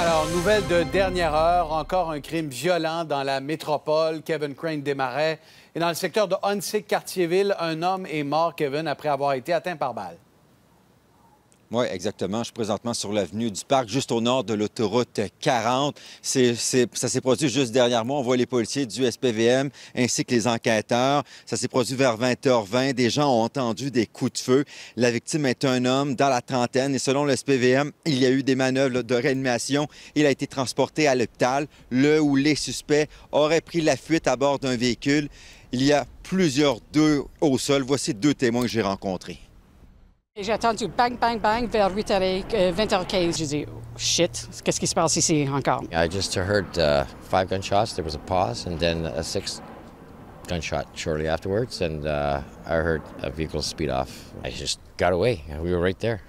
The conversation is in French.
Alors, nouvelle de dernière heure, encore un crime violent dans la métropole. Kevin Crane démarrait. Et dans le secteur de Hunsick, quartier un homme est mort, Kevin, après avoir été atteint par balle. Oui, exactement. Je suis présentement sur l'avenue du Parc, juste au nord de l'autoroute 40. c'est ça s'est produit juste derrière moi. On voit les policiers du SPVM ainsi que les enquêteurs. Ça s'est produit vers 20h20. Des gens ont entendu des coups de feu. La victime est un homme dans la trentaine et selon le SPVM, il y a eu des manœuvres de réanimation. Il a été transporté à l'hôpital. Le ou les suspects auraient pris la fuite à bord d'un véhicule. Il y a plusieurs deux au sol. Voici deux témoins que j'ai rencontrés. J'ai bang, bang, bang vers 8 20h15. Euh, J'ai dit, oh, shit, qu'est-ce qui se passe ici encore? I just heard uh, five gunshots. There was a pause and then a sixth gunshot shortly afterwards. And uh, I heard a vehicle speed off. I just got away. We were right there.